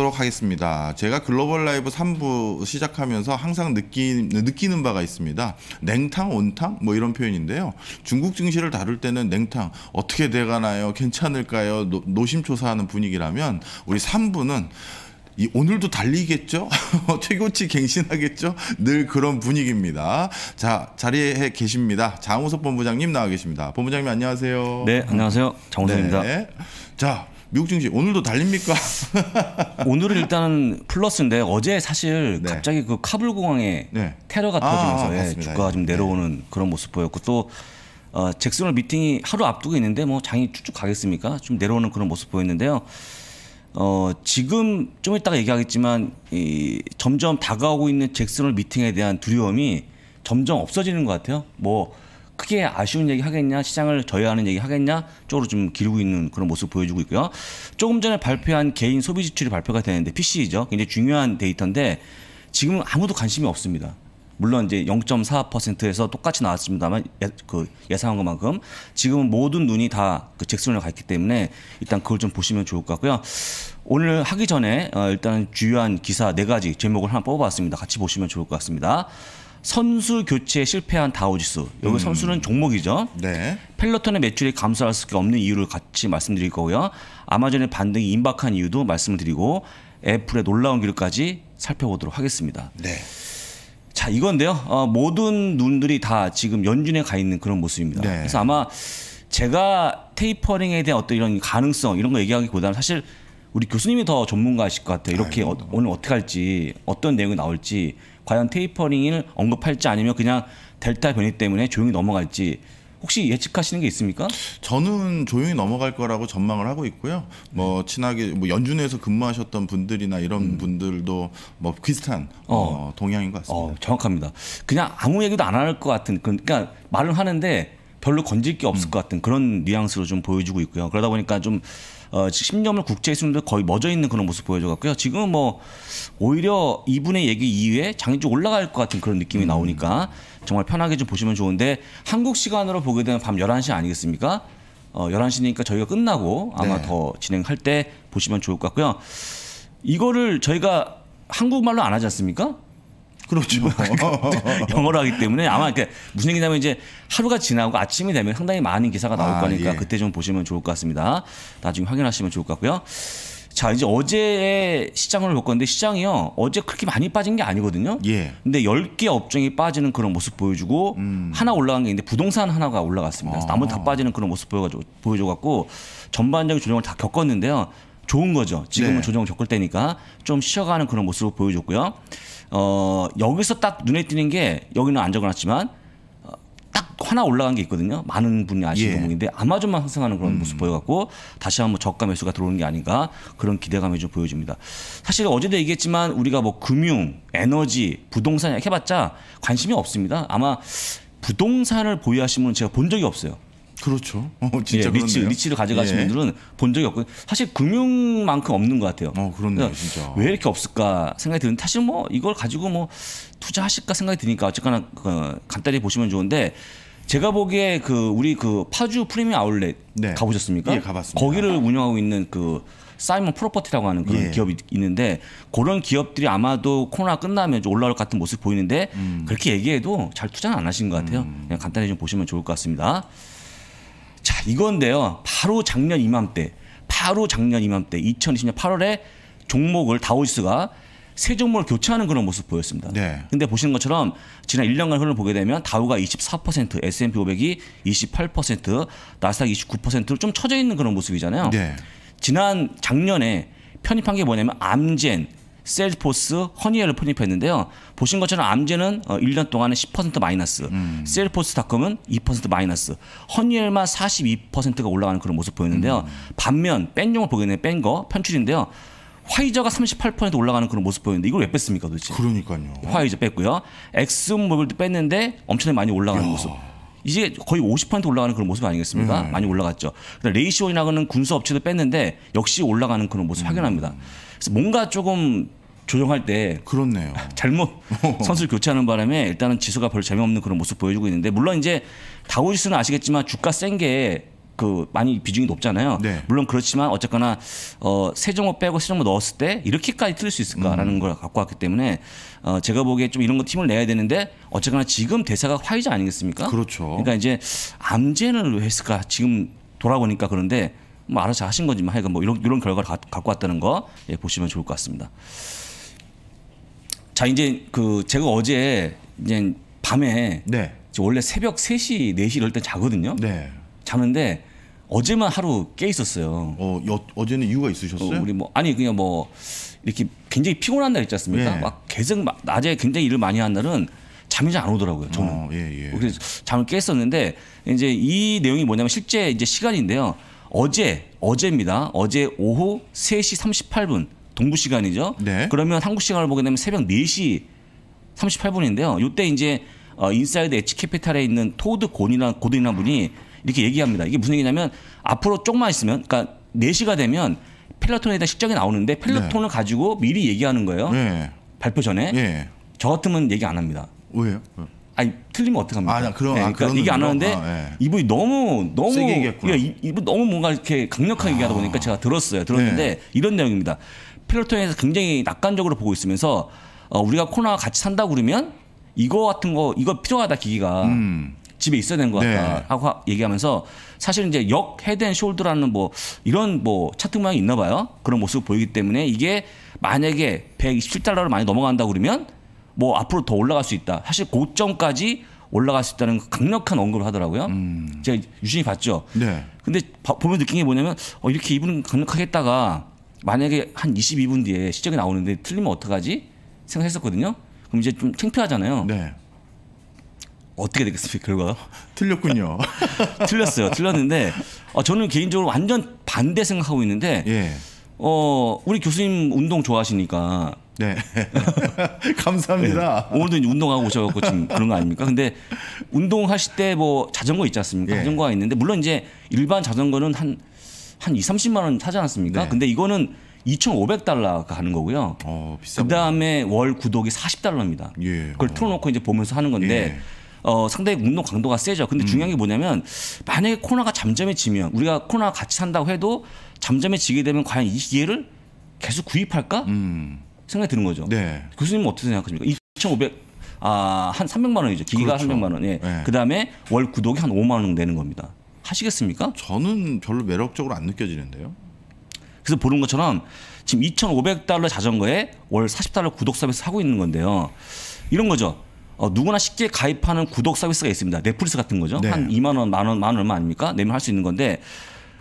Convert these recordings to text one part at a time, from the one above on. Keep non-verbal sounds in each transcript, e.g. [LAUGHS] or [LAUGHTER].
하도록 하겠습니다. 제가 글로벌 라이브 3부 시작하면서 항상 느끼, 느끼는 바가 있습니다. 냉탕, 온탕 뭐 이런 표현인데요. 중국 증시를 다룰 때는 냉탕 어떻게 돼가나요? 괜찮을까요? 노, 노심초사하는 분위기라면 우리 3부는 이 오늘도 달리겠죠? [LAUGHS] 최고치 갱신하겠죠? 늘 그런 분위기입니다. 자, 자리에 계십니다. 장우석 본부장님 나와 계십니다. 본부장님 안녕하세요. 네, 안녕하세요. 장우석입니다 네. 자, 미국 증시 오늘도 달립니까? [LAUGHS] 오늘은 일단은 플러스인데 어제 사실 네. 갑자기 그 카불 공항에 네. 테러가 아, 터지면서 아, 예, 주가가 좀 네. 내려오는 네. 그런 모습 보였고 또 어, 잭슨홀 미팅이 하루 앞두고 있는데 뭐 장이 쭉쭉 가겠습니까? 좀 내려오는 그런 모습 보였는데요. 어, 지금 좀 이따가 얘기하겠지만 이 점점 다가오고 있는 잭슨홀 미팅에 대한 두려움이 점점 없어지는 것 같아요. 뭐 크게 아쉬운 얘기 하겠냐 시장을 저해하는 얘기 하겠냐 쪽으로 좀 기르고 있는 그런 모습 보여주고 있고요. 조금 전에 발표한 개인 소비 지출이 발표가 되는데 PC죠. 굉장히 중요한 데이터인데 지금은 아무도 관심이 없습니다. 물론 이제 0.4%에서 똑같이 나왔습니다만 예, 그 예상한 것만큼 지금은 모든 눈이 다그 잭슨을 갔기 때문에 일단 그걸 좀 보시면 좋을 것 같고요. 오늘 하기 전에 어, 일단 주요한 기사 네 가지 제목을 하나 뽑아봤습니다. 같이 보시면 좋을 것 같습니다. 선수 교체에 실패한 다우지수 여기 음. 선수는 종목이죠. 네. 펠로톤의 매출이 감소할 수 없는 이유를 같이 말씀드릴 거고요. 아마존의 반등이 임박한 이유도 말씀을 드리고 애플의 놀라운 길까지 살펴보도록 하겠습니다. 네. 자 이건데요. 어, 모든 눈들이 다 지금 연준에 가 있는 그런 모습입니다. 네. 그래서 아마 제가 테이퍼링에 대한 어떤 이런 가능성 이런 거 얘기하기보다는 사실 우리 교수님이 더 전문가실 이것 같아요. 이렇게 어, 오늘 어떻게 할지 어떤 내용이 나올지 과연 테이퍼링을 언급할지 아니면 그냥 델타 변이 때문에 조용히 넘어갈지 혹시 예측하시는 게 있습니까? 저는 조용히 넘어갈 거라고 전망을 하고 있고요. 뭐 네. 친하게 뭐 연준에서 근무하셨던 분들이나 이런 음. 분들도 뭐 비슷한 어. 어, 동향인 것 같습니다. 어, 정확합니다. 그냥 아무 얘기도 안 할 것 같은 그러니까 말은 하는데 별로 건질 게 없을 음. 것 같은 그런 뉘앙스로 좀 보여주고 있고요. 그러다 보니까 좀 어, 10년을 국제 수준도 거의 멎어 있는 그런 모습 보여줘갖고요. 지금은 뭐 오히려 이분의 얘기 이후에 장인좀 올라갈 것 같은 그런 느낌이 음. 나오니까 정말 편하게 좀 보시면 좋은데 한국 시간으로 보게 되면 밤 11시 아니겠습니까? 어, 11시니까 저희가 끝나고 아마 네. 더 진행할 때 보시면 좋을 것 같고요. 이거를 저희가 한국말로 안 하지 않습니까? 그렇죠. 뭐, 그러니까 [LAUGHS] 영어로 하기 때문에 아마 그러니까 무슨 얘기냐면 이제 하루가 지나고 아침이 되면 상당히 많은 기사가 나올 아, 거니까 예. 그때 좀 보시면 좋을 것 같습니다. 나중에 확인하시면 좋을 것 같고요. 자 이제 어제 시장을 볼 건데 시장이요 어제 그렇게 많이 빠진 게 아니거든요. 예. 근데 열 개 업종이 빠지는 그런 모습 보여주고 음. 하나 올라간 게 있는데 부동산 하나가 올라갔습니다. 아. 나머지 다 빠지는 그런 모습 보여가지고 보여줘갖고 전반적인 조정을 다 겪었는데요. 좋은 거죠. 지금은 네. 조정 겪을 때니까 좀 쉬어가는 그런 모습을 보여줬고요. 어, 여기서 딱 눈에 띄는 게 여기는 안 적어놨지만 어, 딱 하나 올라간 게 있거든요. 많은 분이 아시는 예. 종목인데 아마존만 상승하는 그런 음. 모습 보여갖고 다시 한번 저가 매수가 들어오는 게 아닌가 그런 기대감이 좀 보여집니다. 사실 어제도 얘기했지만 우리가 뭐 금융, 에너지, 부동산 이렇게 해봤자 관심이 없습니다. 아마 부동산을 보유하신 분은 제가 본 적이 없어요. 그렇죠. 어, 예, 진짜 예, 리치, 리치를 가져가신 예. 분들은 본 적이 없고 사실 금융만큼 없는 것 같아요. 어, 그렇네요, 그러니까 진짜. 왜 이렇게 없을까 생각이 드는데 사실 뭐 이걸 가지고 뭐 투자하실까 생각이 드니까 어쨌거나 어, 간단히 보시면 좋은데 제가 보기에 그 우리 그 파주 프리미엄 아울렛 네. 가보셨습니까? 예, 가봤습니다. 거기를 운영하고 있는 그 사이먼 프로퍼티라고 하는 그런 예. 기업이 있는데 그런 기업들이 아마도 코로나 끝나면 올라올 같은 모습 보이는데 음. 그렇게 얘기해도 잘 투자는 안 하신 것 같아요. 음. 그냥 간단히 좀 보시면 좋을 것 같습니다. 자, 이건데요. 바로 작년 이맘때, 바로 작년 이맘때 2020년 8월에 종목을 다우지수가 세 종목을 교체하는 그런 모습 보였습니다. 네. 근데 보시는 것처럼 지난 1년간 흐름을 보게 되면 다우가 24%, S&P 500이 28%, 나스닥 29%로 좀 처져 있는 그런 모습이잖아요. 네. 지난 작년에 편입한 게 뭐냐면 암젠, 셀포스, 허니엘을를 편입했는데요. 보신 것처럼 암제는 1년 어, 동안에 10% 마이너스, 음. 셀포스닷컴은 2% 마이너스, 허니웨어만 42%가 올라가는 그런 모습 보였는데요. 음. 반면 뺀용을 보겠네요. 뺀 거, 편출인데요. 화이자가 38% 올라가는 그런 모습 보였는데 이걸 왜 뺐습니까 도대체? 그러니까요. 화이자 뺐고요. 엑스모빌도 뺐는데 엄청나게 많이 올라가는 야. 모습. 이제 거의 50% 올라가는 그런 모습 아니겠습니까? 음. 많이 올라갔죠. 레이시온이라는 군수 업체도 뺐는데 역시 올라가는 그런 모습 음. 확인합니다 그래서 뭔가 조금 조정할 때 그렇네요. [LAUGHS] 잘못 [LAUGHS] 선수를 교체하는 바람에 일단은 지수가 별 재미없는 그런 모습 보여주고 있는데 물론 이제 다우지수는 아시겠지만 주가 센게그 많이 비중이 높잖아요. 네. 물론 그렇지만 어쨌거나 어, 세 종목 빼고 세 종목 넣었을 때 이렇게까지 틀릴 수 있을까라는 음. 걸 갖고 왔기 때문에 어, 제가 보기에 좀 이런 거 팀을 내야 되는데 어쨌거나 지금 대사가 화이자 아니겠습니까? 그렇죠. 그러니까 이제 암제는 했을까 지금 돌아보니까 그런데 뭐 알아서 하신 건지만 하여간 뭐 이런 이런 결과를 가, 갖고 왔다는 거 예, 보시면 좋을 것 같습니다. 자 이제 그 제가 어제 이제 밤에 네. 원래 새벽 3시, 4시 이럴 때 자거든요. 네. 자는데 어제만 하루 깨 있었어요. 어, 여, 어제는 이유가 있으셨어요? 어, 우리 뭐 아니 그냥 뭐 이렇게 굉장히 피곤한 날 있지 않습니까? 네. 막 계속 낮에 굉장히 일을 많이 한 날은 잠이 잘 안 오더라고요. 저는. 어, 예, 예. 그래서 잠을 깼었는데 이제 이 내용이 뭐냐면 실제 이제 시간인데요. 어제 어제입니다. 어제 오후 3시 38분 동부 시간이죠. 네. 그러면 한국 시간을 보게 되면 새벽 4시 38분인데요. 이때 이제 어, 인사이드 에치 캐피탈에 있는 토드 곤이나 고든이나 분이 이렇게 얘기합니다. 이게 무슨 얘기냐면 앞으로 조금만 있으면 그러니까 4시가 되면 펠로톤에 대한 실적이 나오는데 펠로톤을 네. 가지고 미리 얘기하는 거예요. 네. 발표 전에. 예. 저 같으면 얘기 안 합니다. 왜요? 아니 틀리면 어떡합니까? 아, 그럼, 네, 아, 그러니까 얘기 안 하는데 아, 네. 이분이 너무 너무 그러니까 이분 너무 뭔가 이렇게 강력하게 아. 얘기하다 보니까 제가 들었어요. 들었는데 네. 이런 내용입니다. 필로톤에서 굉장히 낙관적으로 보고 있으면서 어, 우리가 코로나 같이 산다 그러면 이거 같은 거 이거 필요하다 기기가 음. 집에 있어야 되는 것 같다 네. 하고 얘기하면서 사실 이제 역 헤드앤숄더라는 뭐 이런 뭐 차트 모양이 있나 봐요. 그런 모습 보이기 때문에 이게 만약에 127달러를 많이 넘어간다 그러면 뭐 앞으로 더 올라갈 수 있다. 사실 고점까지 올라갈 수 있다는 강력한 언급을 하더라고요. 음. 제가 유심히 봤죠. 네. 근데 바, 보면 느낀 게 뭐냐면 어, 이렇게 이분 강력하게 했다가 만약에 한 22분 뒤에 시적이 나오는데 틀리면 어떡하지? 생각했었거든요. 그럼 이제 좀 창피하잖아요. 네. 어떻게 되겠습니까 결과가? 틀렸군요. [LAUGHS] 틀렸어요. 틀렸는데 어, 저는 개인적으로 완전 반대 생각하고 있는데 예. 어, 우리 교수님 운동 좋아하시니까 네. [LAUGHS] 감사합니다. 네. 오늘도 운동하고 오셔갖고 지금 그런 거 아닙니까? 근데 운동하실 때 뭐 자전거 있지 않습니까? 예. 자전거가 있는데 물론 이제 일반 자전거는 한, 한 2, 30만 원 하지 않았습니까? 네. 근데 이거는 2,500달러가 가는 거고요. 어, 비싸. 그 다음에 월 구독이 40달러입니다. 예. 그걸 틀어놓고 이제 보면서 하는 건데 예. 어, 상당히 운동 강도가 세죠. 근데 음. 중요한 게 뭐냐면 만약에 코로나가 잠잠해지면 우리가 코로나 같이 산다고 해도 잠잠해지게 되면 과연 이 기회를 계속 구입할까? 음. 생각이 드는 거죠. 네. 교수님은 어떻게 생각하십니까? 2,500 아, 한 300만 원이죠. 기기가 그렇죠. 300만 원. 예. 네. 그다음에 월 구독이 한 5만 원 되는 겁니다. 하시겠습니까? 저는 별로 매력적으로 안 느껴지는데요. 그래서 보는 것처럼 지금 2,500달러 자전거에 월 40달러 구독 서비스 하고 있는 건데요. 이런 거죠. 어, 누구나 쉽게 가입하는 구독 서비스가 있습니다. 넷플릭스 같은 거죠. 네. 한 2만 원, 만 원, 만 얼마 아닙니까? 내면 할 수 있는 건데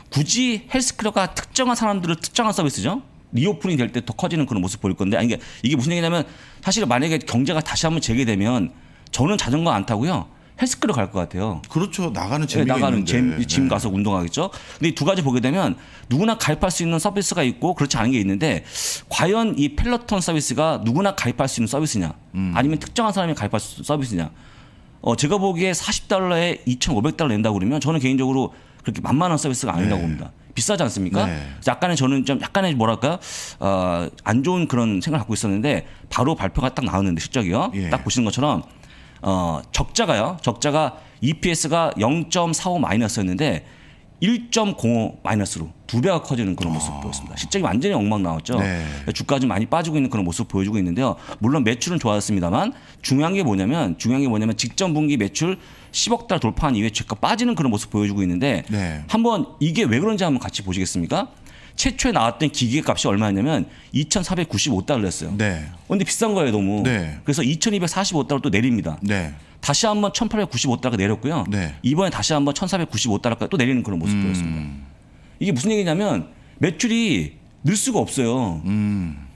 굳이 헬스클럽과 특정한 사람들을 특정한 서비스죠. 리오프닝 될 때 더 커지는 그런 모습 보일 건데 아니 그러니까 이게 무슨 얘기냐면 사실 만약에 경제가 다시 한번 재개되면 저는 자전거 안 타고요. 헬스클럽 갈것 같아요. 그렇죠. 나가는 재미 네, 나가는 재미, 짐 네. 가서 운동하겠죠. 근데 이 두 가지 보게 되면 누구나 가입할 수 있는 서비스가 있고 그렇지 않은 게 있는데 과연 이 펠로톤 서비스가 누구나 가입할 수 있는 서비스냐 음. 아니면 특정한 사람이 가입할 수 있는 서비스냐 어, 제가 보기에 40달러에 2,500달러 낸다고 그러면 저는 개인적으로 그렇게 만만한 서비스가 아니라고 네. 봅니다. 비싸지 않습니까? 네. 약간의 저는 좀 약간의 뭐랄까 어, 안 좋은 그런 생각을 갖고 있었는데 바로 발표가 딱 나왔는데 실적이요. 예. 딱 보시는 것처럼 어, 적자가요. 적자가 EPS가 0.45 마이너스였는데 1.05 마이너스로 두 배가 커지는 그런 모습 아. 보였습니다. 실적이 완전히 엉망 나왔죠. 네. 그러니까 주가 좀 많이 빠지고 있는 그런 모습 보여주고 있는데요. 물론 매출은 좋았습니다만 중요한 게 뭐냐면 중요한 게 뭐냐면 직전 분기 매출 10억 달 돌파한 이후에 주가 빠지는 그런 모습 보여주고 있는데 네. 한번 이게 왜 그런지 한번 같이 보시겠습니까? 최초에 나왔던 기계 값이 얼마였냐면 2,495달러였어요. 네. 근데 비싼 거예요, 너무. 네. 그래서 2,245달러 또 내립니다. 네. 다시 한번 1,895달러가 내렸고요. 네. 이번에 다시 한번 1,495달러까지 또 내리는 그런 모습 음. 보였습니다. 이게 무슨 얘기냐면 매출이 늘 수가 없어요. 음.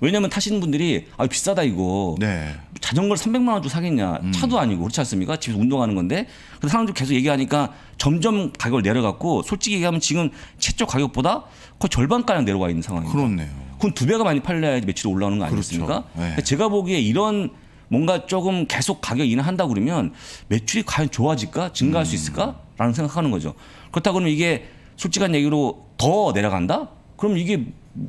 왜냐면 타시는 분들이 아 비싸다 이거 네. 자전거를 300만 원 주고 사겠냐 음. 차도 아니고 그렇지 않습니까 집에서 운동하는 건데 그래 사람들 계속 얘기하니까 점점 가격을 내려갔고 솔직히 얘기하면 지금 최초 가격보다 거의 절반가량 내려가 있는 상황입니다. 그렇네요. 그건 두 배가 많이 팔려야 매출이 올라오는 거 그렇죠. 아니겠습니까? 그렇죠. 네. 제가 보기에 이런 뭔가 조금 계속 가격 인하한다 고 그러면 매출이 과연 좋아질까 증가할 음. 수 있을까라는 생각하는 거죠. 그렇다 그러면 이게 솔직한 얘기로 더 내려간다? 그럼 이게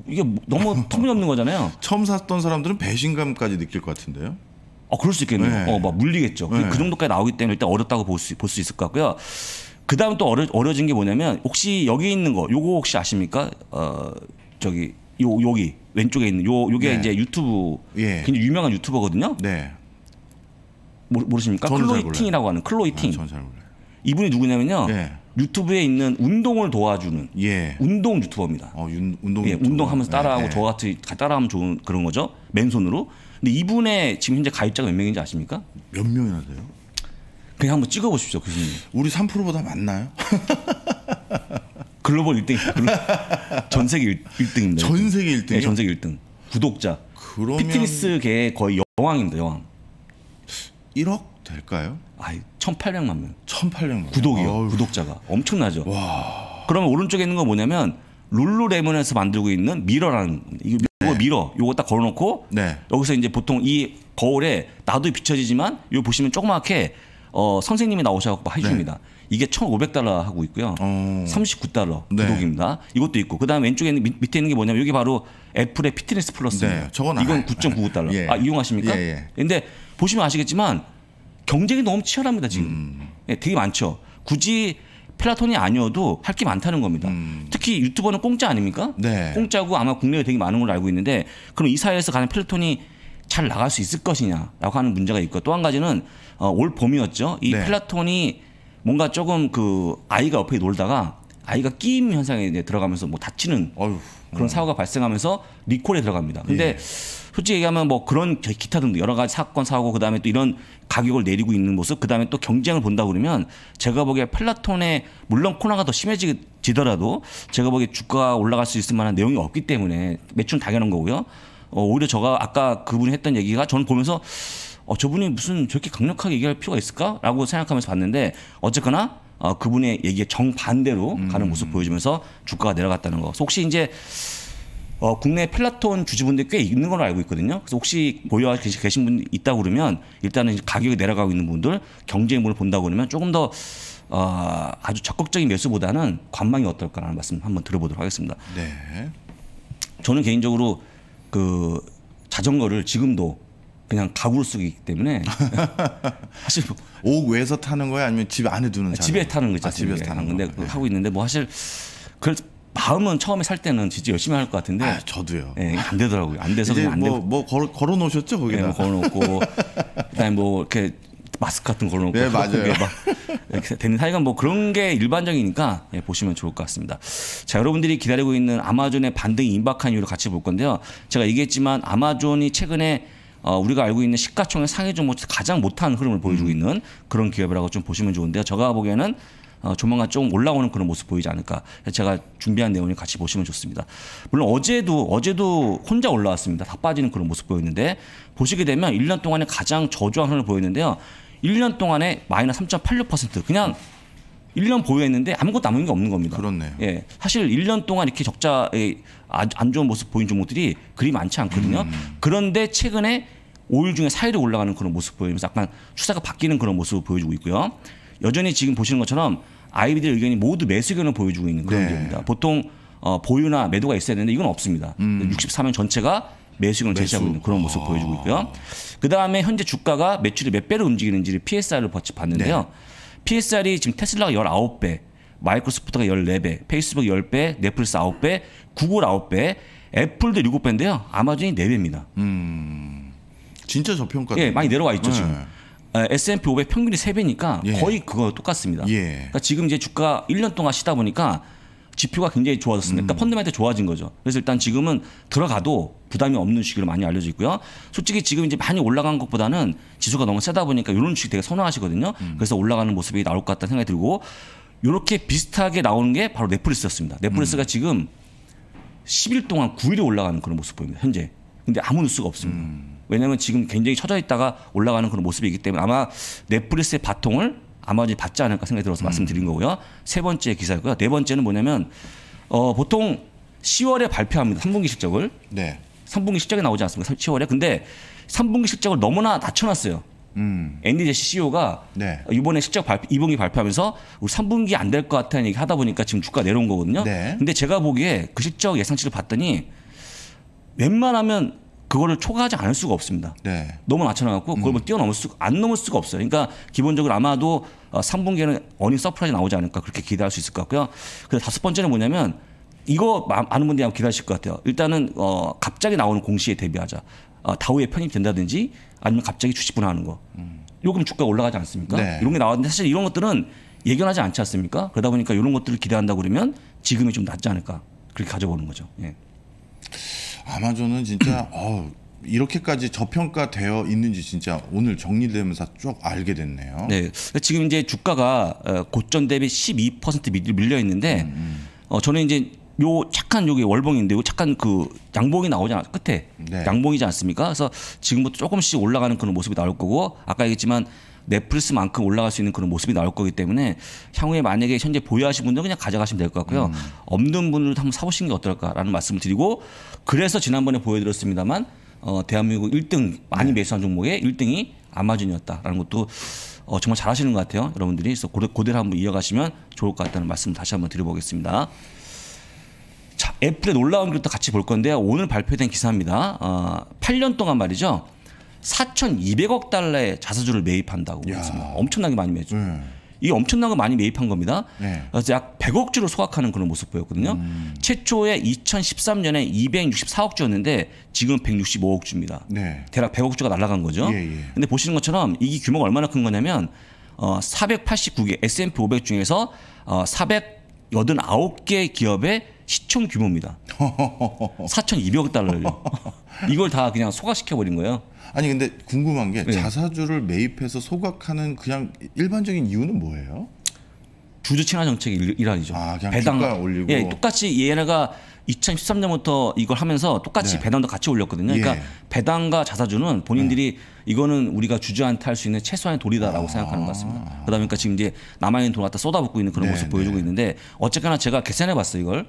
이게 너무 터무니없는 [LAUGHS] 거잖아요. 처음 샀던 사람들은 배신감까지 느낄 것 같은데요. 어, 그럴 수 있겠네요. 네. 어, 막 물리겠죠. 그, 네. 그 정도까지 나오기 때문에 일단 어렵다고 볼 수 볼 수 있을 것 같고요. 그 다음 또 어려, 어려진 게 뭐냐면 혹시 여기 있는 거 요거 혹시 아십니까? 어 저기 요 여기 왼쪽에 있는 요 요게 네. 이제 유튜브 예. 굉장히 유명한 유튜버거든요. 네. 모르, 모르십니까? 클로이팅이라고 하는 아, 클로이팅. 아, 이분이 누구냐면요. 네. 유튜브에 있는 운동을 도와주는 예. 운동 유튜버입니다. 어, 윤, 운동 예, 유튜버. 운동하면서 예, 따라하고 예, 저 같이 따라하면 좋은 그런 거죠. 맨손으로. 근데 이분의 지금 현재 가입자가 몇 명인지 아십니까? 몇 명이나 돼요? 그냥 한번 찍어보십시오, 교수님. 우리 3%보다 많나요? [LAUGHS] 글로벌 1등, [LAUGHS] 전 세계 1등입니다. 전 세계 1등. 네, 전 세계 1등. 구독자. 그러면 피트니스계 거의 여왕입니다, 여왕. 1억? 될까요? 아, 1,800만 명. 1,800만 구독이요. 어휴. 구독자가 엄청나죠. 와. 그러면 오른쪽에 있는 건 뭐냐면 룰루레몬에서 만들고 있는 미러라는 이거 네. 미러, 요거 딱 걸어놓고 네. 여기서 이제 보통 이 거울에 나도 비춰지지만 요 보시면 조그맣게 어, 선생님이 나오셔 갖고 해줍니다. 네. 이게 1,500달러 하고 있고요. 어... 39달러 네. 구독입니다. 이것도 있고 그다음 왼쪽에 있는 밑, 에 있는 게 뭐냐면 여기 바로 애플의 피트니스 플러스입 네, 저건 이건 9.99달러. 예. 아 이용하십니까? 예, 예. 근데 보시면 아시겠지만 경쟁이 너무 치열합니다 지금. 음. 네, 되게 많죠. 굳이 플라톤이 아니어도 할 게 많다는 겁니다. 음. 특히 유튜버는 공짜 아닙니까? 네. 공짜고 아마 국내에 되게 많은 걸로 알고 있는데 그럼 이 사회에서 가는 플라톤이 잘 나갈 수 있을 것이냐라고 하는 문제가 있고 또 한 가지는 어, 올 봄이었죠. 이 네. 플라톤이 뭔가 조금 그 아이가 옆에 놀다가 아이가 끼임 현상에 이제 들어가면서 뭐 다치는 어휴, 그런 음. 사고가 발생하면서 리콜에 들어갑니다. 근데 예. 솔직히 얘기하면 뭐 그런 기타 등 여러 가지 사건 사고 그다음에 또 이런 가격을 내리고 있는 모습 그다음에 또 경쟁을 본다 그러면 제가 보기에 플라톤의 물론 코너가더 심해지더라도 제가 보기에 주가가 올라갈 수 있을 만한 내용이 없기 때문에 매출 당연한 거고요. 어, 오히려 저가 아까 그분이 했던 얘기가 저는 보면서 어, 저분이 무슨 저렇게 강력하게 얘기할 필요가 있을까라고 생각하면서 봤는데 어쨌거나 어, 그분의 얘기에 정반대로 가는 음. 모습 보여주면서 주가가 내려갔다는 거. 혹시 이제 어, 국내 펠라톤 주주분들 꽤 있는 걸로 알고 있거든요. 그래서 혹시 보유하 계신 분 있다고 그러면 일단은 가격이 내려가고 있는 분들 경쟁인을 본다고 그러면 조금 더 어, 아주 적극적인 매수보다는 관망이 어떨까라는 말씀 한번 들어보도록 하겠습니다. 네. 저는 개인적으로 그 자전거를 지금도 그냥 가구로 쓰기 때문에 [LAUGHS] 사실 뭐옥 외에서 타는 거야 아니면 집 안에 두는 거 아, 집에 타는 거죠. 아, 집에서 타는 건데 예, 네. 하고 있는데 뭐 사실 그 마음은 처음에 살 때는 진짜 열심히 할 것 같은데 아, 저도요. 예, 안 되더라고요. 안 돼서 그냥 안 뭐, 되뭐 걸어, 걸어 놓으셨죠 거기다. 예, 뭐 걸어놓고 [LAUGHS] 그다음에 뭐 이렇게 마스크 같은 걸어놓고 네, 맞아요. 막 이렇게 되는 사이가 뭐 그런 게 일반적이니까 예, 보시면 좋을 것 같습니다. 자 여러분들이 기다리고 있는 아마존의 반등이 임박한 이유를 같이 볼 건데요. 제가 얘기했지만 아마존이 최근에 어, 우리가 알고 있는 시가총액 상위 종목 가장 못한 흐름을 보여주고 음. 있는 그런 기업이라고 좀 보시면 좋은데요. 제가 보기에는 어, 조만간 조금 올라오는 그런 모습 보이지 않을까. 제가 준비한 내용을 같이 보시면 좋습니다. 물론 어제도 어제도 혼자 올라왔습니다. 다 빠지는 그런 모습 보였는데 보시게 되면 1년 동안에 가장 저조한 흐름을 보였는데요. 1년 동안에 마이너스 3.86% 그냥 1년 보유했는데 아무것도 남은 게 없는 겁니다. 그렇네요. 예. 사실 1년 동안 이렇게 적자에 예, 안 좋은 모습 보인 종목들이 그리 많지 않거든요. 음. 그런데 최근에 5일 중에 4일에 올라가는 그런 모습 보이면서 약간 추세가 바뀌는 그런 모습을 보여주고 있고요. 여전히 지금 보시는 것처럼 아이비들 의견이 모두 매수 의견을 보여주고 있는 그런 겁니다. 네. 보통 어, 보유나 매도가 있어야 되는데 이건 없습니다. 음. 64명 전체가 매수 의견을 매수. 제시하고 있는 그런 모습 아. 보여주고 있고요. 아. 그 다음에 현재 주가가 매출이 몇 배로 움직이는지를 PSR을 봤는데요. 네. PSR이 지금 테슬라가 19배, 마이크로소프트가 14배, 페이스북 10배, 넷플릭스 9배, 구글 9배, 애플도 7배인데요. 아마존이 4배입니다. 음. 진짜 저평가. 예, 많이 내려와 있죠, 네. 지금. 예, S&P 500 평균이 3배니까 예. 거의 그거 똑같습니다. 예. 그러니까 지금 이제 주가 1년 동안 쉬다 보니까 지표가 굉장히 좋아졌습니다. 그러니까 음. 그러니까 펀드멘트 좋아진 거죠. 그래서 일단 지금은 들어가도 부담이 없는 시기로 많이 알려져 있고요. 솔직히 지금 이제 많이 올라간 것보다는 지수가 너무 세다 보니까 이런 주식 되게 선호하시거든요. 음. 그래서 올라가는 모습이 나올 것 같다는 생각이 들고 이렇게 비슷하게 나오는 게 바로 넷플릭스였습니다. 넷플릭스가 음. 지금 10일 동안 9일에 올라가는 그런 모습 보입니다. 현재. 근데 아무 뉴스가 없습니다. 음. 왜냐하면 지금 굉장히 처져 있다가 올라가는 그런 모습이기 때문에 아마 넷플릭스의 바통을 아마 이제 받지 않을까 생각이 들어서 음. 말씀드린 거고요. 세 번째 기사였고요. 네 번째는 뭐냐면 어, 보통 10월에 발표합니다. 3분기 실적을. 네. 3분기 실적이 나오지 않습니까? 10월에. 근데 3분기 실적을 너무나 낮춰놨어요. 음. 앤디 제시 CEO가 네. 이번에 실적 발표, 2분기 발표하면서 우리 3분기 안 될 것 같다는 얘기 하다 보니까 지금 주가 내려온 거거든요. 네. 근데 제가 보기에 그 실적 예상치를 봤더니 웬만하면 그거를 초과하지 않을 수가 없습니다. 네. 너무 낮춰나갖고 그걸 뭐 음. 뛰어넘을 수, 안 넘을 수가 없어요. 그러니까 기본적으로 아마도 3분기에는 어, 어닝 서프라이즈 나오지 않을까 그렇게 기대할 수 있을 것 같고요. 그리고 다섯 번째는 뭐냐면 이거 많은 분들이 아마 기다리실 것 같아요. 일단은 어, 갑자기 나오는 공시에 대비하자. 어, 다우에 편입된다든지 아니면 갑자기 주식 분할하는 거. 음. 요금 주가 올라가지 않습니까? 네. 이런 게 나왔는데 사실 이런 것들은 예견하지 않지 않습니까? 그러다 보니까 이런 것들을 기대한다 고 그러면 지금이 좀 낫지 않을까 그렇게 가져보는 거죠. 예. 아마존은 진짜 [CLEARS THROAT] 어, 이렇게까지 저평가되어 있는지 진짜 오늘 정리되면서 쭉 알게 됐네요. 네, 지금 이제 주가가 고점 어, 대비 12% 밀려 있는데 음, 음, 어, 저는 이제 요 착한 요게 월봉인데 요 착한 그 양봉이 나오잖아 끝에 네. 양봉이지 않습니까? 그래서 지금부터 조금씩 올라가는 그런 모습이 나올 거고 아까 얘기했지만 넷플릭스만큼 올라갈 수 있는 그런 모습이 나올 거기 때문에 향후에 만약에 현재 보유하신 분들은 그냥 가져가시면 될 것 같고요. 음. 없는 분들도 한번 사보시는 게 어떨까라는 말씀을 드리고 그래서 지난번에 보여드렸습니다만 어, 대한민국 1등 많이 네. 매수한 종목의 1등이 아마존이었다라는 것도 어, 정말 잘하시는 것 같아요. 여러분들이 그래서 고대, 로 한번 이어가시면 좋을 것 같다는 말씀 다시 한번 드려보겠습니다. 자, 애플의 놀라운 그릇도 같이 볼 건데요. 오늘 발표된 기사입니다. 어, 8년 동안 말이죠. 4,200억 달러의 자사주를 매입한다고 했습니다. 엄청나게 많이 매주. 네. 이 엄청나게 많이 매입한 겁니다. 네. 그래서 약 100억 주를 소각하는 그런 모습 보였거든요. 음. 최초에 2013년에 264억 주였는데 지금 165억 주입니다. 네. 대략 100억 주가 날라간 거죠. 예, 예. 데 보시는 것처럼 이 규모가 얼마나 큰 거냐면 어 489개 S&P 500 중에서 어 489개 기업의 시청 규모입니다. 4,200억 [LAUGHS] 달러예요. [LAUGHS] 이걸 다 그냥 소각시켜 버린 거예요. 아니 근데 궁금한 게 네. 자사주를 매입해서 소각하는 그냥 일반적인 이유는 뭐예요? 주주 친화 정책 일환이죠. 아, 배당 주가 올리고. 예, 똑같이 얘네가 2013년부터 이걸 하면서 똑같이 네. 배당도 같이 올렸거든요. 그러니까 예. 배당과 자사주는 본인들이 네. 이거는 우리가 주주한테 할 수 있는 최소한의 도리다라고 아. 생각하는 것 같습니다. 그러다 보니까 지금 이제 남아있는 돈 갖다 쏟아붓고 있는 그런 네, 모습 을 보여주고 네. 있는데 어쨌거나 제가 계산해 봤어요 이걸.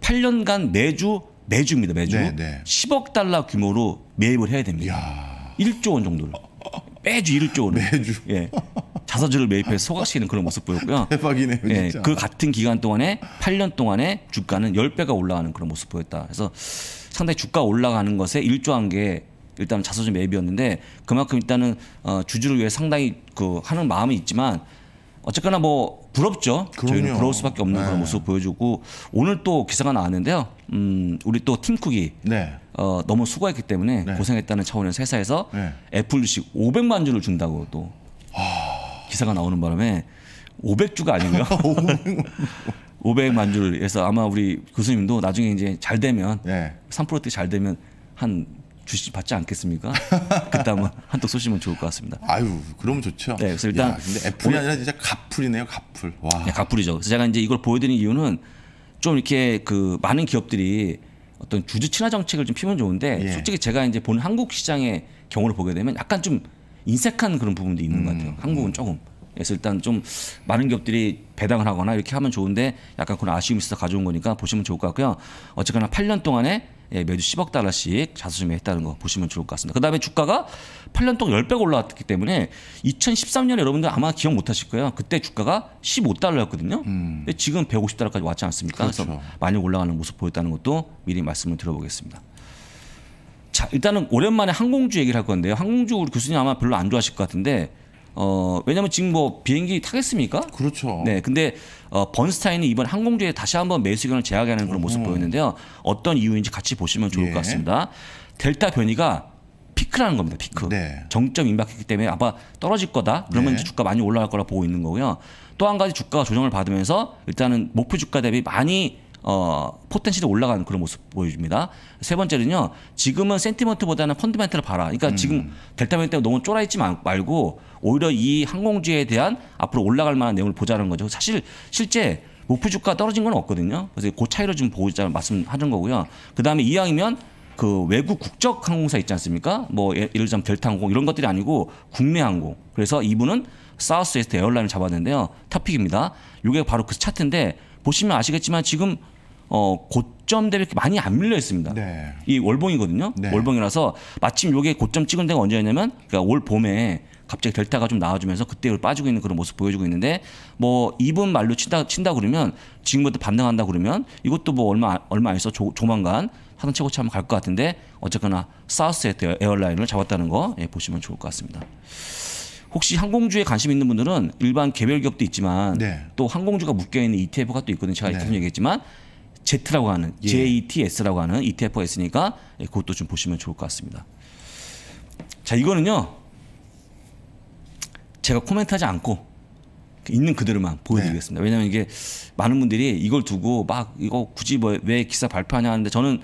8년간 매주 매주입니다. 매주 네, 네. 10억 달러 규모로 매입을 해야 됩니다. 야. 1조 원 정도를 [LAUGHS] 매주 1조 원 매주 예. 자서주를 매입해서 소각시키는 그런 모습 보였고요. [LAUGHS] 대박이네요. 예, 진짜. 그 같은 기간 동안에 8년 동안에 주가는 10배가 올라가는 그런 모습 보였다. 그래서 상당히 주가 올라가는 것에 일조한 게 일단 자서주 매입이었는데 그만큼 일단은 어, 주주를 위해 상당히 그 하는 마음이 있지만 어쨌거나 뭐 부럽죠. 그럼요. 저희는 부러울 수밖에 없는 네. 그런 모습 보여주고 오늘 또 기사가 나왔는데요. 음, 우리 또 팀쿡이 네. 어, 너무 수고했기 때문에 네. 고생했다는 차원에서 회사에서 네. 애플 주식 500만 주를 준다고 또 아... 기사가 나오는 바람에 500주가 아니고 500만 주를 해서 아마 우리 교수님도 나중에 이제 잘 되면 3%대 잘 되면 한 주시 받지 않겠습니까? 그다음은 한턱 쏘시면 좋을 것 같습니다. 아유, 그러면 좋죠. 네, 그래서 일단 야, 근데 애플이 아니라 진짜 가풀이네요가풀 와. 네, 갑풀이죠. 그래서 제가 이제 이걸 보여드린 이유는 좀 이렇게 그 많은 기업들이 어떤 주주 친화 정책을 좀 피면 좋은데 예. 솔직히 제가 이제 본 한국 시장의 경우를 보게 되면 약간 좀 인색한 그런 부분도 있는 것 같아요. 음. 한국은 음. 조금. 그래서 일단 좀 많은 기업들이 배당을 하거나 이렇게 하면 좋은데 약간 그런 아쉬움이 있어서 가져온 거니까 보시면 좋을 것 같고요. 어쨌거나 8년 동안에 예, 매주 10억 달러씩 자수증에했다는거 보시면 좋을 것 같습니다. 그 다음에 주가가 8년 동안 10배가 올라왔기 때문에 2013년에 여러분들 아마 기억 못하실 거예요. 그때 주가가 15달러였거든요. 음. 지금 150달러까지 왔지 않습니까? 그렇죠. 그래서 많이 올라가는 모습 보였다는 것도 미리 말씀을 들어보겠습니다. 자, 일단은 오랜만에 항공주 얘기를 할 건데요. 항공주 우리 교수님 아마 별로 안 좋아하실 것 같은데 어 왜냐면 지금 뭐 비행기 타겠습니까? 그렇죠. 네, 근데 어, 번스타인이 이번 항공주에 다시 한번 매수 의견을 제약하는 그런 모습 음. 보였는데요. 어떤 이유인지 같이 보시면 좋을 예. 것 같습니다. 델타 변이가 피크라는 겁니다. 피크. 네. 정점 임박했기 때문에 아마 떨어질 거다. 그러면 네. 이제 주가 많이 올라갈 거라 보고 있는 거고요. 또 한 가지 주가가 조정을 받으면서 일단은 목표 주가 대비 많이 어, 포텐셜이 올라가는 그런 모습 보여줍니다. 세 번째는요, 지금은 센티먼트보다는 펀드멘트를 봐라. 그러니까 음. 지금 델타맨 때문에 너무 쫄아있지 말고 오히려 이 항공주에 대한 앞으로 올라갈 만한 내용을 보자는 거죠. 사실 실제 목표 주가 떨어진 건 없거든요. 그래서 그 차이로 좀 보자 말씀하는 거고요. 그 다음에 이왕이면 그 외국 국적 항공사 있지 않습니까? 뭐 예, 예를 들면 델타항공 이런 것들이 아니고 국내 항공. 그래서 이분은 사우스웨스트 에어라인을 잡았는데요. 탑픽입니다. 요게 바로 그 차트인데 보시면 아시겠지만 지금 어, 고점 대비 많이 안 밀려 있습니다. 네. 이 월봉이거든요. 네. 월봉이라서 마침 요게 고점 찍은 데가 언제였냐면 그러니까 올 봄에 갑자기 델타가 좀 나와주면서 그때 빠지고 있는 그런 모습 보여주고 있는데 뭐 2분 말로 친다 친다 그러면 지금부터 반등한다 그러면 이것도 뭐 얼마 얼마 안 있어 조, 조만간 하단 최고치 한번 갈 것 같은데 어쨌거나 사우스 에어라인을 잡았다는 거 예, 보시면 좋을 것 같습니다. 혹시 항공주에 관심 있는 분들은 일반 개별 기업도 있지만 네. 또 항공주가 묶여 있는 ETF가 또 있거든요. 제가 네. 계속 네. 얘기했지만 제트라고 하는 예. JETS라고 하는 ETF가 있으니까 예, 그것도 좀 보시면 좋을 것 같습니다. 자, 이거는요. 제가 코멘트하지 않고 있는 그대로만 보여드리겠습니다. 네. 왜냐하면 이게 많은 분들이 이걸 두고 막 이거 굳이 뭐왜 기사 발표하냐 하는데 저는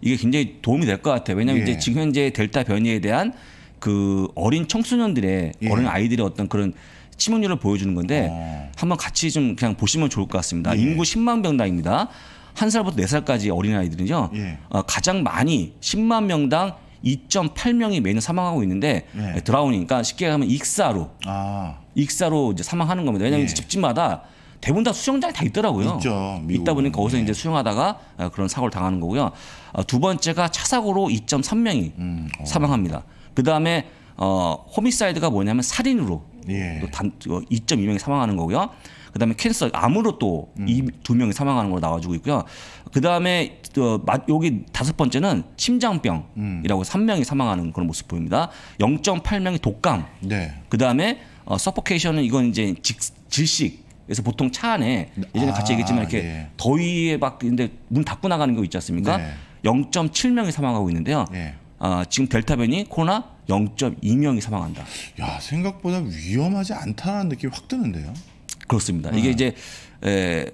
이게 굉장히 도움이 될 것 같아요. 왜냐하면 예. 이제 지금 현재 델타 변이에 대한 그 어린 청소년들의 예. 어린 아이들의 어떤 그런 치명률을 보여주는 건데 어. 한번 같이 좀 그냥 보시면 좋을 것 같습니다. 예. 인구 10만 명당입니다. 한 살부터 네 살까지 어린 아이들은요 예. 어, 가장 많이 10만 명당 2.8명이 매년 사망하고 있는데 예. 드라운니까 예, 쉽게 하면 익사로 아. 익사로 이제 사망하는 겁니다. 왜냐하면 예. 집집마다 대부분 다 수영장이 다 있더라고요. 있죠, 있다 보니까 거기서 네. 이제 수영하다가 어, 그런 사고를 당하는 거고요. 어, 두 번째가 차 사고로 2.3명이 음, 어. 사망합니다. 그 다음에 어, 호미사이드가 뭐냐면 살인으로 예. 단, 2.2명이 어, 사망하는 거고요. 그다음에 캔서 암으로 또 음. 이두 명이 사망하는 걸로 나와주고 있고요. 그다음에 어, 여기 다섯 번째는 심장병이라고 음. 삼 음. 명이 사망하는 그런 모습 보입니다. 0.8명이 독감. 네. 그다음에 어, 서포케이션은 이건 이제 직, 질식. 그래서 보통 차 안에 예전에 아, 같이 얘기했지만 이렇게 예. 더위에 막인데문 닫고 나가는 거 있지 않습니까? 네. 0.7명이 사망하고 있는데요. 예. 어, 지금 델타 변이 코로나 0.2명이 사망한다. 야 생각보다 위험하지 않다는 느낌이 확 드는데요. 그렇습니다. 네. 이게 이제 에,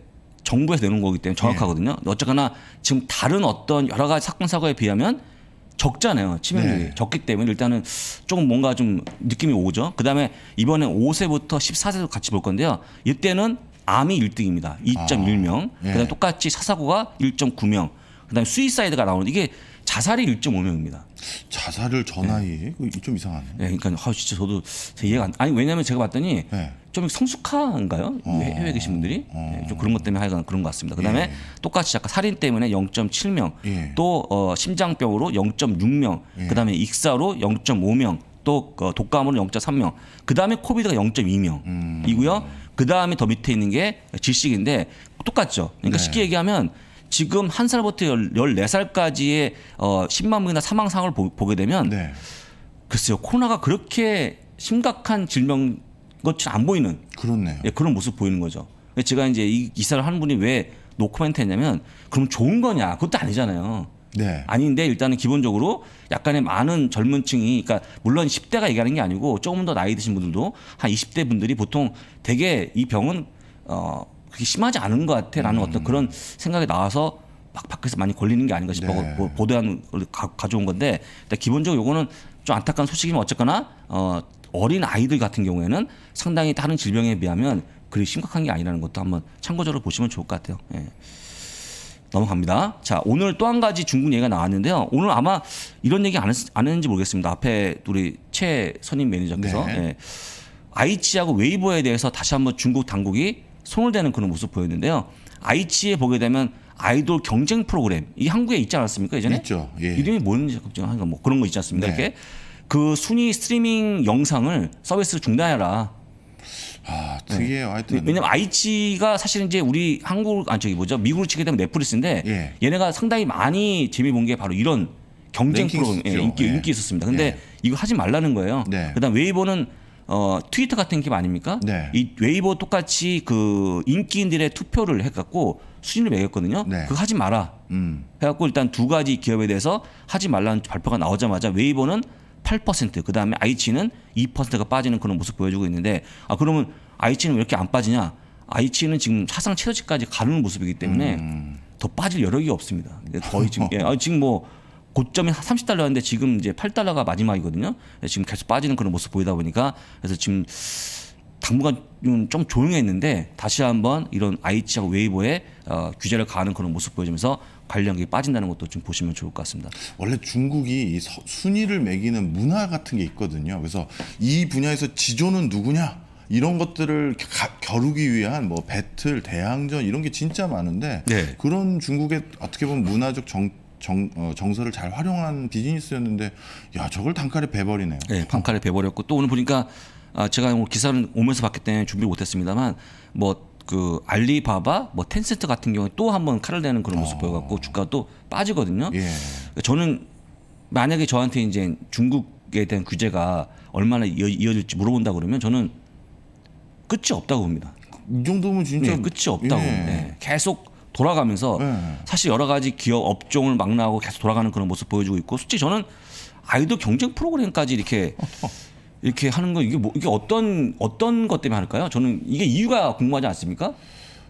정부에서 내놓은 거기 때문에 정확하거든요. 네. 어쨌거나 지금 다른 어떤 여러 가지 사건 사고에 비하면 적잖아요. 치명률이 네. 적기 때문에 일단은 조금 뭔가 좀 느낌이 오죠. 그다음에 이번에 5세부터 14세도 같이 볼 건데요. 이때는 암이 1등입니다. 2.1명. 아, 예. 네. 그다음 에 똑같이 사사고가 1.9명. 그다음 에 수이사이드가 나오는 이게 자살이 1.5명입니다. 자살을 전 나이에 네. 좀 이상하네. 네, 그러니까 아, 진짜 저도 이해가 안. 아니 왜냐하면 제가 봤더니 네. 좀 성숙한가요? 어. 해외에 계신 분들이 어. 네, 좀 그런 것 때문에 하여간 그런 것 같습니다. 그다음에 예. 똑같이 아까 살인 때문에 0.7명, 예. 또 어, 심장병으로 0.6명, 예. 그다음에 익사로 0.5명, 또 어, 독감으로 0.3명, 그다음에 코비드가 0.2명이고요. 음. 그다음에 더 밑에 있는 게 질식인데 똑같죠. 그러니까 네. 쉽게 얘기하면 지금 한 살부터 열 네 살까지의 어, 10만 명이나 사망 상을 보게 되면 네. 글쎄요 코로나가 그렇게 심각한 질병 것처럼 안 보이는 그렇네요. 예, 그런 모습 보이는 거죠. 제가 이제 이 기사를 하는 분이 왜 노코멘트 했냐면 그럼 좋은 거냐 그것도 아니잖아요. 네. 아닌데 일단은 기본적으로 약간의 많은 젊은 층이 그러니까 물론 10대가 얘기하는 게 아니고 조금 더 나이 드신 분들도 한 20대 분들이 보통 되게 이 병은 어 그게 심하지 않은 것 같아라는 음. 어떤 그런 생각이 나와서 막 밖에서 많이 걸리는 게 아닌가 싶어 네. 보도한 걸 가, 져온 건데 일단 기본적으로 요거는 좀 안타까운 소식이면 어쨌거나 어, 어린 아이들 같은 경우에는 상당히 다른 질병에 비하면 그리 심각한 게 아니라는 것도 한번 참고적으로 보시면 좋을 것 같아요. 예. 넘어갑니다. 자, 오늘 또 한 가지 중국 얘기가 나왔는데요. 오늘 아마 이런 얘기 안, 했, 안 했는지 모르겠습니다. 앞에 우리 최선임 매니저께서 네. 예. 아이치하고 웨이보에 대해서 다시 한번 중국 당국이 손을 대는 그런 모습 보였는데요. 아이치에 보게 되면 아이돌 경쟁 프로그램 이 한국에 있지 않았습니까 예전에? 있죠. 예. 이름이 뭔지 걱정하니까 뭐 그런 거 있지 않습니까? 네. 이렇게 그 순위 스트리밍 영상을 서비스를 중단해라. 아 특이해요. 네. 하여튼. 왜냐면 아이치가 사실은 이제 우리 한국 아 저기 뭐죠 미국을 치게 되면 넷플릭스인데 예. 얘네가 상당히 많이 재미 본게 바로 이런 경쟁 프로그램 예, 인기 예. 인기 있었습니다. 근데 예. 이거 하지 말라는 거예요. 네. 그다음 웨이보는 어, 트위터 같은 게 아닙니까? 네. 이 웨이버 똑같이 그 인기인들의 투표를 해갖고 수준을 매겼거든요. 네. 그거 하지 마라. 음. 해갖고 일단 두 가지 기업에 대해서 하지 말라는 발표가 나오자마자 웨이버는 8% 그다음에 아이치는 2%가 빠지는 그런 모습 보여주고 있는데 아 그러면 아이치는 왜 이렇게 안 빠지냐? 아이치는 지금 사상 최저치까지 가는 르 모습이기 때문에 음. 더 빠질 여력이 없습니다. 네, 거의 지금 [LAUGHS] 예, 아, 지금 뭐 고점이 30달러였는데 지금 이제 8달러가 마지막이거든요. 지금 계속 빠지는 그런 모습 보이다 보니까 그래서 지금 당분간 좀 조용했는데 다시 한번 이런 IH하고 웨이보에 어, 규제를 가하는 그런 모습 보여주면서 관련 게 빠진다는 것도 좀 보시면 좋을 것 같습니다. 원래 중국이 서, 순위를 매기는 문화 같은 게 있거든요. 그래서 이 분야에서 지조는 누구냐? 이런 것들을 가, 겨루기 위한 뭐 배틀, 대항전 이런 게 진짜 많은데 네. 그런 중국의 어떻게 보면 문화적 정 정, 어, 정서를 잘 활용한 비즈니스였는데 야 저걸 단칼에 베버리네요 네, 단칼에 베버렸고 또 오늘 보니까 아, 제가 오늘 기사를 오면서 봤기 때문에 준비를 못했습니다만 뭐 그 알리바바 뭐 텐센트 같은 경우에 또 한번 칼을 대는 그런 모습 어. 보여갖고 주가도 빠지거든요. 예. 그러니까 저는 만약에 저한테 이제 중국에 대한 규제가 얼마나 이어, 질지 물어본다 그러면 저는 끝이 없다고 봅니다. 이 정도면 진짜 예, 끝이 없다고. 예. 네. 계속 돌아가면서 네. 사실 여러 가지 기업 업종을 망라하고 계속 돌아가는 그런 모습 보여주고 있고 솔직히 저는 아이돌 경쟁 프로그램까지 이렇게 [LAUGHS] 이렇게 하는 거 이게 뭐 이게 어떤 어떤 것 때문에 할까요? 저는 이게 이유가 궁금하지 않습니까?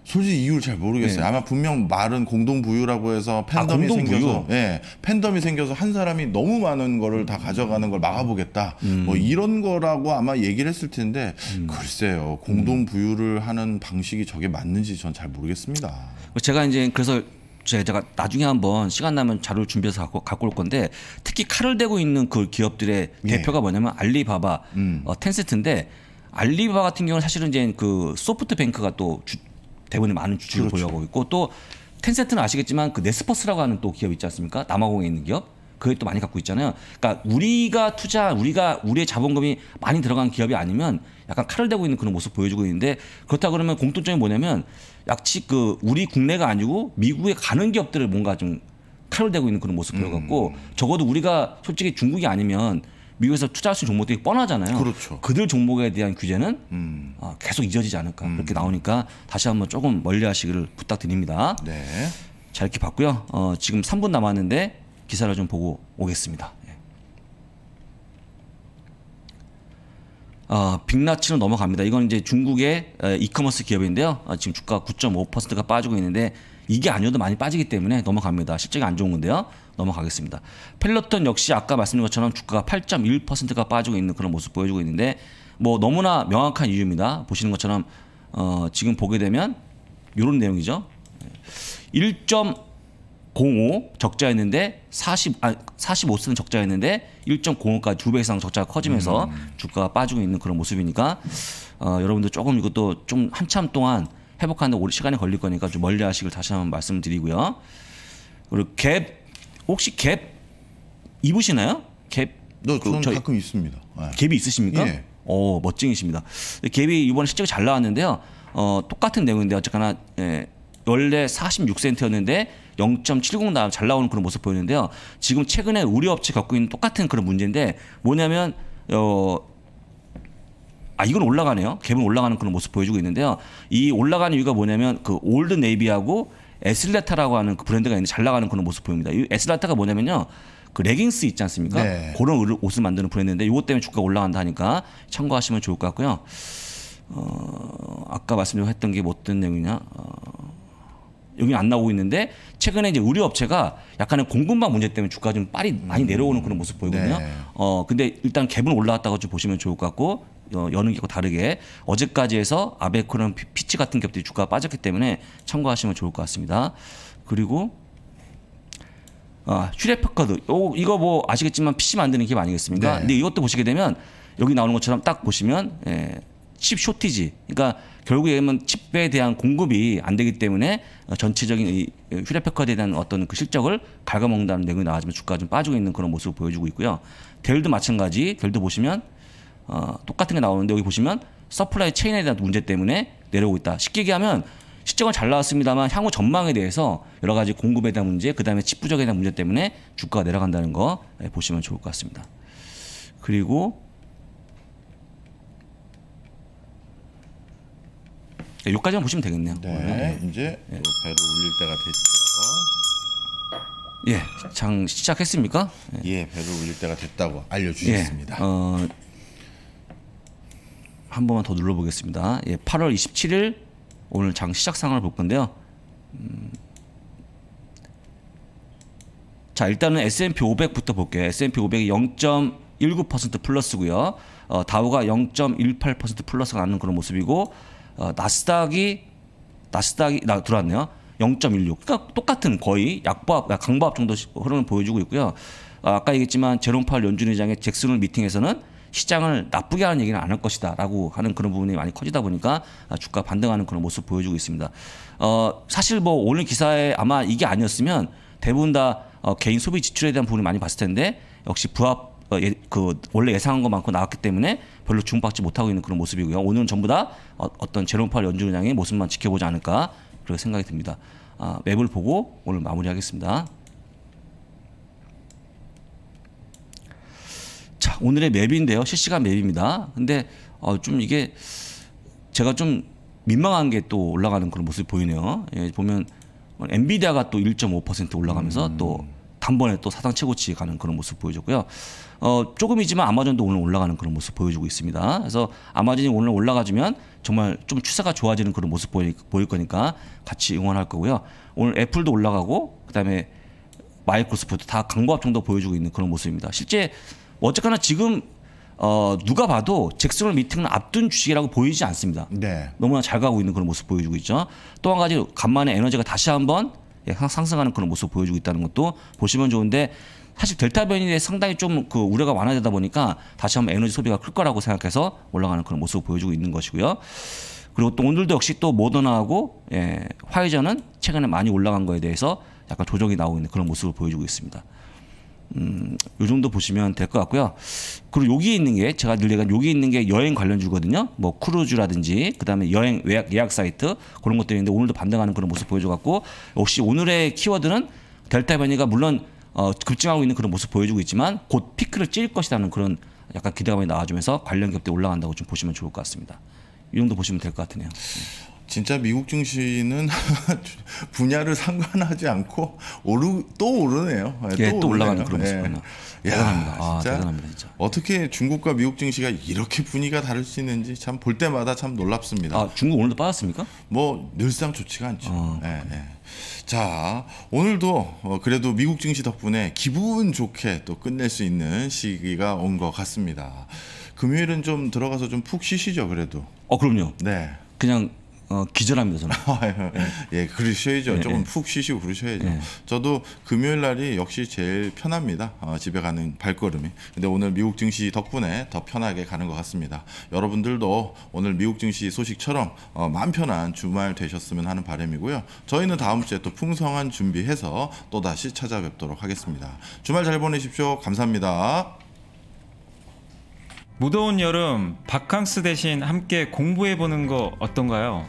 솔직히 이유를 잘 모르겠어요. 네. 아마 분명 말은 공동 부유라고 해서 아, 팬덤이 아, 생겨서 예, 팬덤이 생겨서 한 사람이 너무 많은 거를 다 가져가는 걸 막아보겠다. 음. 뭐 이런 거라고 아마 얘기를 했을 텐데 음. 글쎄요. 공동 음. 부유를 하는 방식이 저게 맞는지 전 잘 모르겠습니다. 뭐 제가 이제 그래서 제가 나중에 한번 시간 나면 자료를 준비해서 갖고, 갖고 올 건데 특히 칼을 대고 있는 그 기업들의 예. 대표가 뭐냐면 알리바바 음. 어, 텐센트인데 알리바바 같은 경우는 사실은 이제 그 소프트뱅크가 또 주, 대부분의 많은 주주를 그렇죠. 보유하고 있고 또 텐센트는 아시겠지만 그 네스퍼스라고 하는 또 기업 있지 않습니까? 남아공에 있는 기업 그게 또 많이 갖고 있잖아요. 그러니까 우리가 투자, 우리가 우리의 자본금이 많이 들어간 기업이 아니면 약간 칼을 대고 있는 그런 모습 보여주고 있는데 그렇다 그러면 공통점이 뭐냐면 약치 그 우리 국내가 아니고 미국에 가는 기업들을 뭔가 좀 칼을 대고 있는 그런 모습 보여갖고 음. 적어도 우리가 솔직히 중국이 아니면 미국에서 투자할 수 있는 종목들이 뻔하잖아요. 그렇죠. 그들 종목에 대한 규제는 음. 어, 계속 잊어지지 않을까 음. 그렇게 나오니까 다시 한번 조금 멀리하시기를 부탁드립니다. 네. 자 이렇게 봤고요. 어, 지금 3분 남았는데 기사를 좀 보고 오겠습니다. 어, 빅나치로 넘어갑니다. 이건 이제 중국의 이커머스 기업인데요. 아, 지금 주가 9.5%가 빠지고 있는데 이게 아니어도 많이 빠지기 때문에 넘어갑니다. 실적이 안 좋은 건데요. 넘어가겠습니다. 펠로톤 역시 아까 말씀드린 것처럼 주가가 8.1%가 빠지고 있는 그런 모습 보여주고 있는데 뭐 너무나 명확한 이유입니다. 보시는 것처럼 어, 지금 보게 되면 이런 내용이죠. 예. 0.05 적자였는데 40, 아, 45쓰는 적자였는데 1.05까지 두배 이상 적자가 커지면서 음. 주가가 빠지고 있는 그런 모습이니까 어, 여러분들 조금 이것도 좀 한참 동안 회복하는데 오래 시간이 걸릴 거니까 좀 멀리 하시길 다시 한번 말씀드리고요. 그리고 갭 혹시 갭 입으시나요? 갭? 네, 그, 저 가끔 있습니다. 네. 갭이 있으십니까? 예. 오 어, 멋쟁이십니다. 갭이 이번에 실적이 잘 나왔는데요. 어, 똑같은 내용인데 어쨌거나 예, 원래 46센트였는데 0.70 나와 잘 나오는 그런 모습 보이는데요. 지금 최근에 우리 업체 겪고 있는 똑같은 그런 문제인데 뭐냐면 어. 아 이건 올라가네요. 갭은 올라가는 그런 모습 보여주고 있는데요. 이 올라가는 이유가 뭐냐면 그 올드 네이비하고 에슬레타라고 하는 그 브랜드가 있는데 잘 나가는 그런 모습 보입니다. 이 에슬레타가 뭐냐면요. 그 레깅스 있지 않습니까? 네. 그런 옷을 만드는 브랜드인데 이것 때문에 주가가 올라간다 하니까 참고하시면 좋을 것 같고요. 어, 아까 말씀드렸던 게 뭐 어떤 내용이냐? 어, 여기 안 나오고 있는데 최근에 이제 의류 업체가 약간의 공급망 문제 때문에 주가 좀 빨리 많이 음. 내려오는 그런 모습 보이거든요. 네. 어 근데 일단 갭은 올라왔다고 좀 보시면 좋을 것 같고 어, 여는 기하 다르게 어제까지 해서 아베크론 피치 같은 기업들이 주가가 빠졌기 때문에 참고하시면 좋을 것 같습니다. 그리고 아, 휴대패커드 이거 뭐 아시겠지만 PC 만드는 기업 아니겠습니까? 네. 근데 이것도 보시게 되면 여기 나오는 것처럼 딱 보시면 예, 칩 쇼티지. 그러니까 결국에 는 칩에 대한 공급이 안 되기 때문에 전체적인 이 휴대팩화에 대한 어떤 그 실적을 갉아먹는다는 내용이 나와지만 주가가 좀 빠지고 있는 그런 모습을 보여주고 있고요. 델도 마찬가지. 델도 보시면 어, 똑같은 게 나오는데 여기 보시면 서플라이 체인에 대한 문제 때문에 내려오고 있다. 쉽게 얘기하면 실적은 잘 나왔습니다만 향후 전망에 대해서 여러 가지 공급에 대한 문제, 그다음에 칩 부족에 대한 문제 때문에 주가가 내려간다는 거 예, 보시면 좋을 것 같습니다. 그리고 여기까지만 네, 보시면 되겠네요. 네, 네. 이제 네. 배를 올릴 때가 됐죠. 예, 장 시작했습니까? 예, 예 배를 올릴 때가 됐다고 알려주셨습니다. 예, 어, 한 번만 더 눌러보겠습니다. 예, 8월 27일 오늘 장 시작 상황을 볼 건데요. 음, 자, 일단은 S&P 500부터 볼게요. S&P 500이 0.19% 플러스고요. 어, 다우가 0.18% 플러스가 나는 그런 모습이고 어, 나스닥이 나스닥이 나 들어왔네요. 0.16. 그러니까 똑같은 거의 약보합, 강보합 정도 흐름을 보여주고 있고요. 어, 아까 얘기했지만 제롬 팔 연준 의장의 잭슨홀 미팅에서는 시장을 나쁘게 하는 얘기는 안 할 것이다라고 하는 그런 부분이 많이 커지다 보니까 아, 주가 반등하는 그런 모습 보여주고 있습니다. 어, 사실 뭐 오늘 기사에 아마 이게 아니었으면 대부분 다 어, 개인 소비 지출에 대한 부분을 많이 봤을 텐데 역시 부합 어, 예, 그 원래 예상한 것만큼 나왔기 때문에 별로 주목받지 못하고 있는 그런 모습이고요. 오늘은 전부 다 어, 떤 제롬 팔 연준 의장의 모습만 지켜보지 않을까 그렇게 생각이 듭니다. 아, 맵을 보고 오늘 마무리하겠습니다. 자, 오늘의 맵인데요. 실시간 맵입니다. 근데 어, 좀 이게 제가 좀 민망한 게 또 올라가는 그런 모습이 보이네요. 예, 보면 엔비디아가 또 1.5% 올라가면서 음. 또 단번에 또 사상 최고치 가는 그런 모습 보여줬고요. 어, 조금이지만 아마존도 오늘 올라가는 그런 모습 보여주고 있습니다. 그래서 아마존이 오늘 올라가주면 정말 좀 추세가 좋아지는 그런 모습 보일, 보일 거니까 같이 응원할 거고요. 오늘 애플도 올라가고 그다음에 마이크로소프트 다 광고 합종도 보여주고 있는 그런 모습입니다. 실제 뭐 어쨌거나 지금 어, 누가 봐도 잭슨홀 미팅을 앞둔 주식이라고 보이지 않습니다. 네. 너무나 잘 가고 있는 그런 모습 보여주고 있죠. 또 한 가지 간만에 에너지가 다시 한번 예, 상승하는 그런 모습 보여주고 있다는 것도 보시면 좋은데 사실 델타 변이에 상당히 좀 그 우려가 완화되다 보니까 다시 한번 에너지 소비가 클 거라고 생각해서 올라가는 그런 모습을 보여주고 있는 것이고요. 그리고 또 오늘도 역시 또 모더나하고 예, 화이자는 최근에 많이 올라간 거에 대해서 약간 조정이 나오고 있는 그런 모습을 보여주고 있습니다. 음, 요 정도 보시면 될 것 같고요. 그리고 여기에 있는 게 제가 늘 얘기한 여기 있는 게 여행 관련주거든요. 뭐 크루즈라든지 그다음에 여행 예약, 예약 사이트 그런 것들이 있는데 오늘도 반등하는 그런 모습 보여줘 갖고 역시 오늘의 키워드는 델타 변이가 물론 어, 급증하고 있는 그런 모습 보여주고 있지만 곧 피크를 찔 것이라는 그런 약간 기대감이 나와주면서 관련 기업들이 올라간다고 좀 보시면 좋을 것 같습니다. 이 정도 보시면 될 것 같으네요. 네. 진짜 미국 증시는 [LAUGHS] 분야를 상관하지 않고 오르 또 오르네요. 예, 예 또, 또 올라가는 그런 예. 모습이구나. 예. 야, 대단합니다. 아, 진짜 대단합니다. 진짜. 어떻게 중국과 미국 증시가 이렇게 분위기가 다를 수 있는지 참 볼 때마다 참 놀랍습니다. 아, 중국 오늘도 빠졌습니까? 뭐 늘상 좋지가 않죠. 아, 예, 예. 자, 오늘도 어, 그래도 미국 증시 덕분에 기분 좋게 또 끝낼 수 있는 시기가 온 것 같습니다. 금요일은 좀 들어가서 좀 푹 쉬시죠, 그래도. 어, 그럼요. 네. 그냥 어, 기절합니다 저는. [LAUGHS] 예. 그러셔야죠. 예, 조금 예. 푹 쉬시고 그러셔야죠. 예. 저도 금요일 날이 역시 제일 편합니다. 어, 집에 가는 발걸음이. 근데 오늘 미국 증시 덕분에 더 편하게 가는 것 같습니다. 여러분들도 오늘 미국 증시 소식처럼 어, 마음 편한 주말 되셨으면 하는 바람이고요. 저희는 다음 주에 또 풍성한 준비해서 또 다시 찾아뵙도록 하겠습니다. 주말 잘 보내십시오. 감사합니다. 무더운 여름 바캉스 대신 함께 공부해 보는 거 어떤가요?